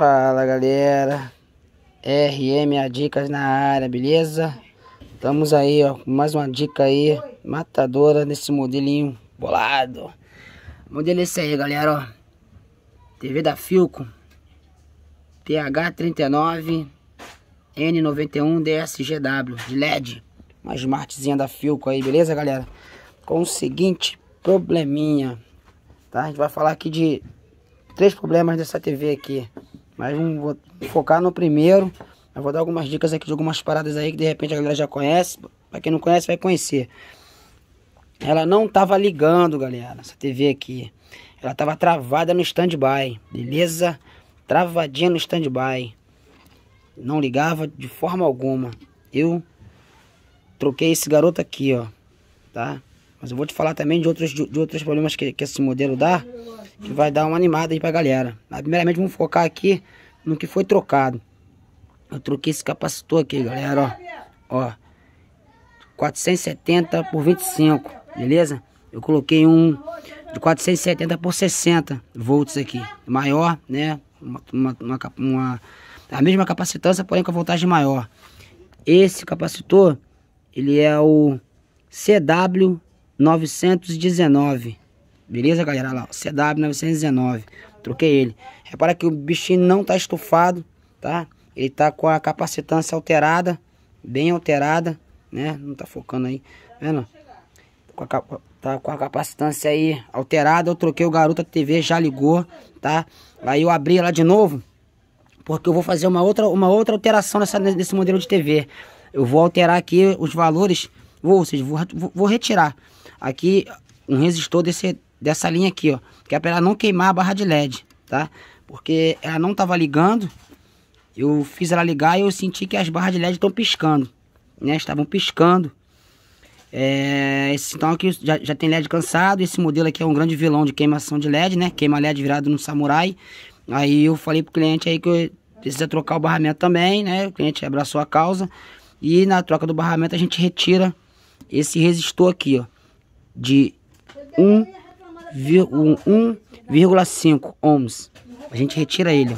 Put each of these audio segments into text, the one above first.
Fala galera, RMA Dicas na área, beleza? Estamos aí ó, com mais uma dica aí, matadora nesse modelinho bolado. Modelo esse aí galera, ó. TV da Filco, TH39 N91 DSGW de LED, uma smartzinha da Filco aí, beleza galera? Com o seguinte probleminha, tá? A gente vai falar aqui de três problemas dessa TV aqui. Mas vamos, vou focar no primeiro. Eu vou dar algumas dicas aqui de algumas paradas aí que de repente a galera já conhece. Pra quem não conhece, vai conhecer. Ela não tava ligando, galera, essa TV aqui. Ela tava travada no stand-by, beleza? Travadinha no stand-by. Não ligava de forma alguma. Eu troquei esse garoto aqui, ó. Tá? Mas eu vou te falar também de outros, de, de outros problemas que, que esse modelo dá que vai dar uma animada aí pra galera. Mas primeiramente vamos focar aqui no que foi trocado. Eu troquei esse capacitor aqui, galera, ó. Ó. 470 por 25, beleza? Eu coloquei um de 470 por 60 volts aqui. Maior, né? Uma, uma, uma, uma a mesma capacitância, porém com a voltagem maior. Esse capacitor, ele é o CW919 Beleza, galera? Olha lá, CW919. Troquei ele. Repara que o bichinho não tá estufado, tá? Ele tá com a capacitância alterada, bem alterada, né? Não tá focando aí, tá vendo? Com a, tá com a capacitância aí alterada. Eu troquei o garoto, a TV já ligou, tá? Aí eu abri ela de novo, porque eu vou fazer uma outra, uma outra alteração nessa, nesse modelo de TV. Eu vou alterar aqui os valores, vou, ou seja, vou, vou retirar aqui um resistor desse dessa linha aqui, ó. Que é para ela não queimar a barra de LED, tá? Porque ela não tava ligando. Eu fiz ela ligar e eu senti que as barras de LED estão piscando, né? Estavam piscando. É, esse então aqui já, já tem LED cansado. Esse modelo aqui é um grande vilão de queimação de LED, né? Queima LED virado no samurai. Aí eu falei pro cliente aí que eu precisa trocar o barramento também, né? O cliente abraçou a causa. E na troca do barramento a gente retira esse resistor aqui, ó. De 1 1,5 ohms. A gente retira ele.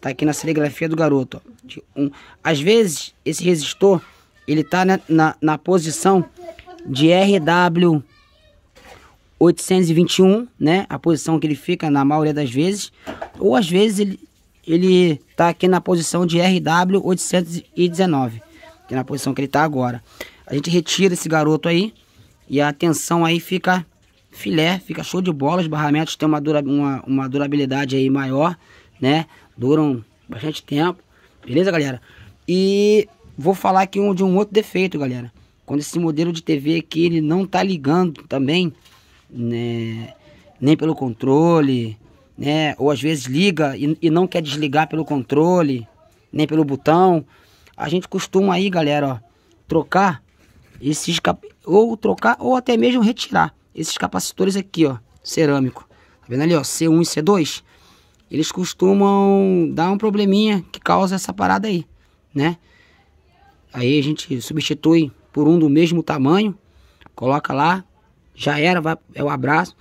Tá aqui na serigrafia do garoto. Ó. Um. Às vezes, esse resistor, ele tá na, na, na posição de RW 821, né? A posição que ele fica na maioria das vezes. Ou às vezes ele, ele tá aqui na posição de RW 819, que é na posição que ele tá agora. A gente retira esse garoto aí e a tensão aí fica filé, fica show de bola. Os barramentos têm uma, dura, uma, uma durabilidade aí maior, né? Duram bastante tempo, beleza, galera? E vou falar aqui um, de um outro defeito, galera. Quando esse modelo de TV aqui, ele não tá ligando também, né? Nem pelo controle, né? Ou às vezes liga e, e não quer desligar pelo controle, nem pelo botão. A gente costuma aí, galera, ó, trocar esse escape, ou trocar ou até mesmo retirar esses capacitores aqui, ó, cerâmico. Tá vendo ali, ó, C1 e C2? Eles costumam dar um probleminha que causa essa parada aí, né? Aí a gente substitui por um do mesmo tamanho, coloca lá, já era, vai, é o abraço.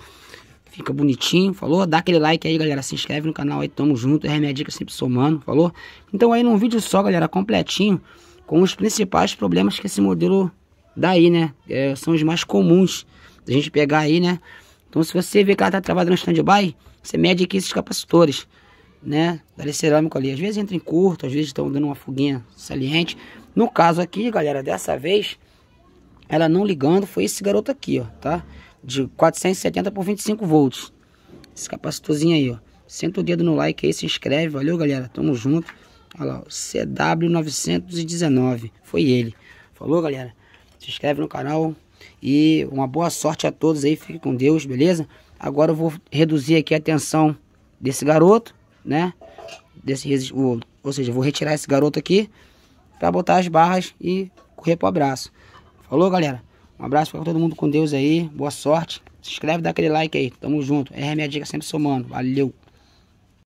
Fica bonitinho, falou? Dá aquele like aí, galera. Se inscreve no canal aí, tamo junto. É minha dica sempre somando, falou? Então aí num vídeo só, galera, completinho, com os principais problemas que esse modelo dá aí, né? É, são os mais comuns da gente pegar aí, né? Então se você vê que ela tá travada no stand-by, você mede aqui esses capacitores, né? Da cerâmico ali. Às vezes entra em curto, às vezes estão dando uma foguinha saliente. No caso aqui, galera, dessa vez, ela não ligando, foi esse garoto aqui, ó, tá? De 470 por 25 volts. Esse capacitorzinho aí, ó. Senta o dedo no like aí, se inscreve. Valeu, galera. Tamo junto. Olha lá, CW919. Foi ele. Falou, galera. Se inscreve no canal. E uma boa sorte a todos aí, fique com Deus, beleza? Agora eu vou reduzir aqui a tensão desse garoto, né? Desse, ou, ou seja, vou retirar esse garoto aqui para botar as barras e correr pro abraço. Falou, galera? Um abraço para todo mundo com Deus aí. Boa sorte. Se inscreve, dá aquele like aí. Tamo junto. É minha dica sempre somando. Valeu.